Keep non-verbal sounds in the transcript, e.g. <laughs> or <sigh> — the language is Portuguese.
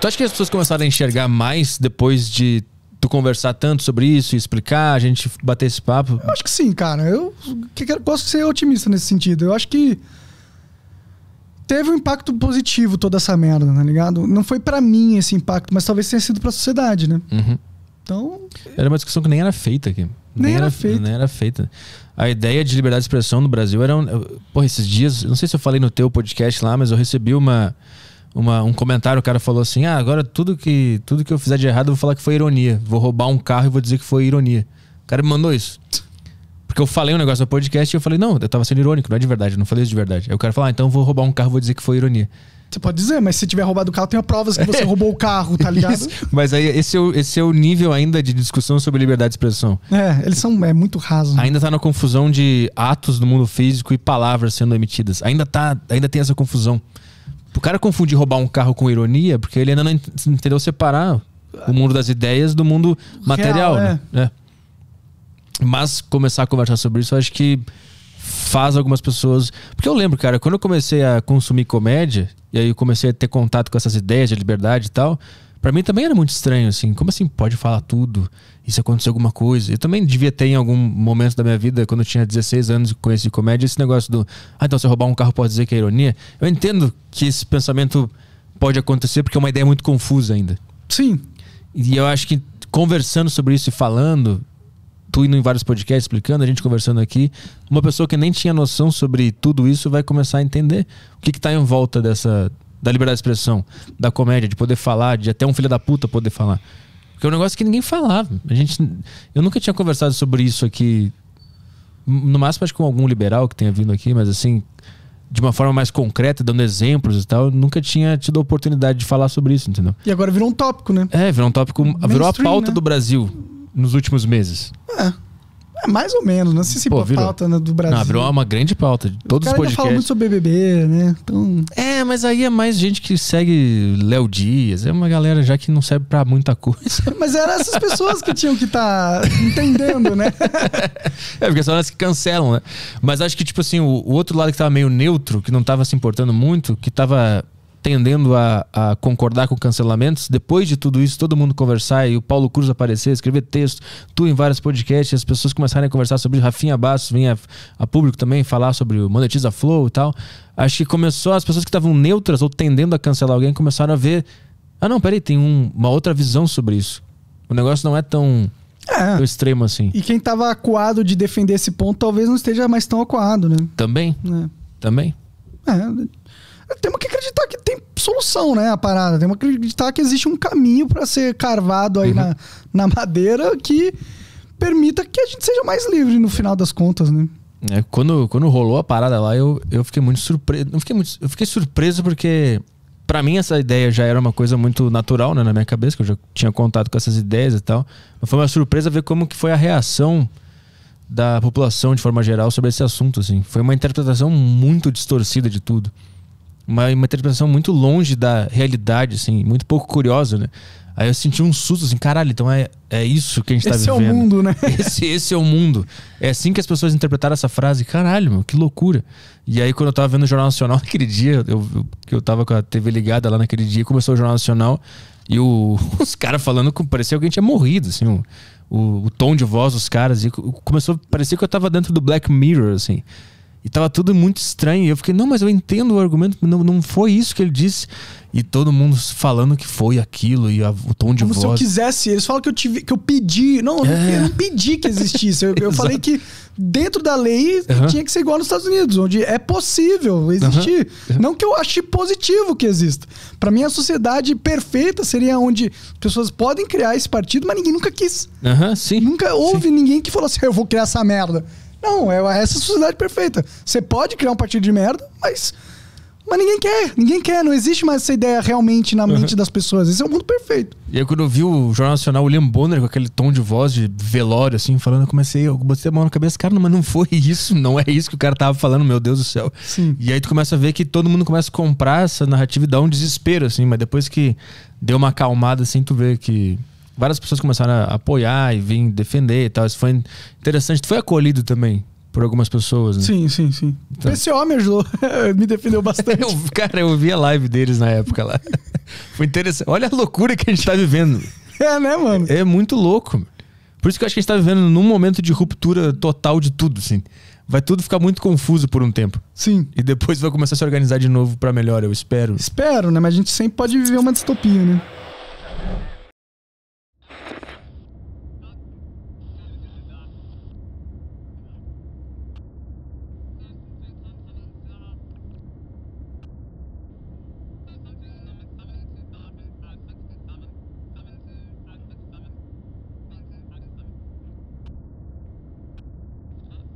Tu acha que as pessoas começaram a enxergar mais depois de tu conversar tanto sobre isso e explicar, a gente bater esse papo? Eu acho que sim, cara. Eu gosto de ser otimista nesse sentido. Eu acho que teve um impacto positivo toda essa merda, tá ligado? Não foi para mim esse impacto, mas talvez tenha sido pra sociedade, né? Uhum. Então. Era uma discussão que nem era feita aqui. Nem, nem era, era, feita. Nem era feita. A ideia de liberdade de expressão no Brasil era. Um... Porra, esses dias, não sei se eu falei no teu podcast lá, mas eu recebi uma uma, um comentário, o cara falou assim: Ah, agora tudo que, tudo que eu fizer de errado eu vou falar que foi ironia. Vou roubar um carro e vou dizer que foi ironia. O cara me mandou isso. Porque eu falei um negócio no podcast e eu falei: Não, eu tava sendo irônico, não é de verdade, eu não falei isso de verdade. Aí o cara falou: ah, então eu vou roubar um carro e vou dizer que foi ironia. Você pode dizer, mas se tiver roubado o carro, tem provas que você <laughs> roubou o carro, tá ligado? Isso. Mas aí esse é, o, esse é o nível ainda de discussão sobre liberdade de expressão. É, eles são é muito rasos. Né? Ainda tá na confusão de atos do mundo físico e palavras sendo emitidas. Ainda tá, ainda tem essa confusão. O cara confunde roubar um carro com ironia, porque ele ainda não entendeu separar o mundo das ideias do mundo material, Real, né? É. é. Mas começar a conversar sobre isso, acho que faz algumas pessoas. Porque eu lembro, cara, quando eu comecei a consumir comédia, e aí comecei a ter contato com essas ideias de liberdade e tal, para mim também era muito estranho, assim. Como assim pode falar tudo? E se acontecer alguma coisa? Eu também devia ter em algum momento da minha vida, quando eu tinha 16 anos e conheci comédia, esse negócio do. Ah, então se eu roubar um carro pode dizer que é ironia. Eu entendo que esse pensamento pode acontecer porque é uma ideia muito confusa ainda. Sim. E eu acho que conversando sobre isso e falando, tu indo em vários podcasts explicando, a gente conversando aqui, uma pessoa que nem tinha noção sobre tudo isso vai começar a entender o que está em volta dessa da liberdade de expressão, da comédia, de poder falar, de até um filho da puta poder falar. Porque é um negócio que ninguém falava. A gente, eu nunca tinha conversado sobre isso aqui, no máximo acho que com algum liberal que tenha vindo aqui, mas assim, de uma forma mais concreta, dando exemplos e tal, nunca tinha tido a oportunidade de falar sobre isso, entendeu? E agora virou um tópico, né? É, virou um tópico, Mainstream, virou a pauta né? do Brasil nos últimos meses. É. É mais ou menos, né? não sei se Pô, virou. pauta né, do Brasil. Não, virou uma grande pauta. de Todos os, os podcasts. falam muito sobre BBB, né? Então... É, é, mas aí é mais gente que segue Léo Dias, é uma galera já que não serve para muita coisa. <laughs> Mas eram essas pessoas que tinham que estar tá entendendo, né? <laughs> é, porque são elas que cancelam, né? Mas acho que, tipo assim, o, o outro lado que tava meio neutro, que não tava se importando muito, que tava tendendo a, a, concordar com cancelamentos, depois de tudo isso, todo mundo conversar e o Paulo Cruz aparecer, escrever texto, tu em vários podcasts, as pessoas começarem a conversar sobre Rafinha Bastos, vinha a, público também falar sobre o Monetiza Flow e tal. Acho que começou, as pessoas que estavam neutras ou tendendo a cancelar alguém começaram a ver: ah, não, peraí, tem um, uma outra visão sobre isso. O negócio não é tão. É. extremo, assim. E quem estava acuado de defender esse ponto talvez não esteja mais tão acuado, né? Também. É. Também. É temos que acreditar que tem solução, né? A parada. Temos que acreditar que existe um caminho para ser carvado aí uhum. na, na madeira que permita que a gente seja mais livre no final das contas, né? É, quando, quando rolou a parada lá, eu, eu fiquei muito surpreso. Não fiquei muito, eu fiquei surpreso porque, para mim, essa ideia já era uma coisa muito natural né, na minha cabeça, que eu já tinha contato com essas ideias e tal. Mas foi uma surpresa ver como que foi a reação da população, de forma geral, sobre esse assunto. Assim. Foi uma interpretação muito distorcida de tudo uma, uma interpretação muito longe da realidade, assim, muito pouco curiosa, né? Aí eu senti um susto, assim, caralho, então é, é isso que a gente esse tá vivendo. Esse é o mundo, né? <laughs> Esse, esse é o mundo. É assim que as pessoas interpretaram essa frase. Caralho, meu, que loucura. E aí, quando eu tava vendo o Jornal Nacional <laughs> naquele dia, eu, eu, eu tava com a TV ligada lá naquele dia, começou o Jornal Nacional e o, <laughs> os caras falando que parecia que alguém tinha morrido, assim, o, o, o tom de voz dos caras. E começou, parecia que eu tava dentro do Black Mirror, assim. E tava tudo muito estranho. E eu fiquei, não, mas eu entendo o argumento, não, não foi isso que ele disse. E todo mundo falando que foi aquilo e a, o tom de Como voz. Como se eu quisesse. Eles falam que eu, tive, que eu pedi. Não, é. eu não pedi que existisse. Eu, eu <laughs> falei que dentro da lei uhum. tinha que ser igual nos Estados Unidos, onde é possível existir. Uhum. Não que eu ache positivo que exista. Para mim, a sociedade perfeita seria onde pessoas podem criar esse partido, mas ninguém nunca quis. Uhum, sim. Nunca houve sim. ninguém que falou assim: eu vou criar essa merda. Não, é essa é sociedade perfeita. Você pode criar um partido de merda, mas. Mas ninguém quer, ninguém quer, não existe mais essa ideia realmente na mente uhum. das pessoas. Esse é o mundo perfeito. E aí, quando eu vi o Jornal Nacional, o William Bonner com aquele tom de voz de velório, assim, falando, eu comecei, eu botei a mão na cabeça, cara, mas não foi <laughs> isso, não é isso que o cara tava falando, meu Deus do céu. Sim. E aí tu começa a ver que todo mundo começa a comprar essa narrativa e dá um desespero, assim, mas depois que deu uma acalmada, assim, tu vê que várias pessoas começaram a apoiar e vir defender e tal. Isso foi interessante. Tu foi acolhido também por algumas pessoas, né? Sim, sim, sim. Então... Esse homem ajudou, <laughs> me defendeu bastante. eu, cara, eu vi a live deles na época lá. <laughs> foi interessante. Olha a loucura que a gente tá vivendo. É, né, mano? É, é muito louco. Por isso que eu acho que a gente tá vivendo num momento de ruptura total de tudo, assim. Vai tudo ficar muito confuso por um tempo. Sim. E depois vai começar a se organizar de novo para melhor, eu espero. Espero, né? Mas a gente sempre pode viver uma distopia, né?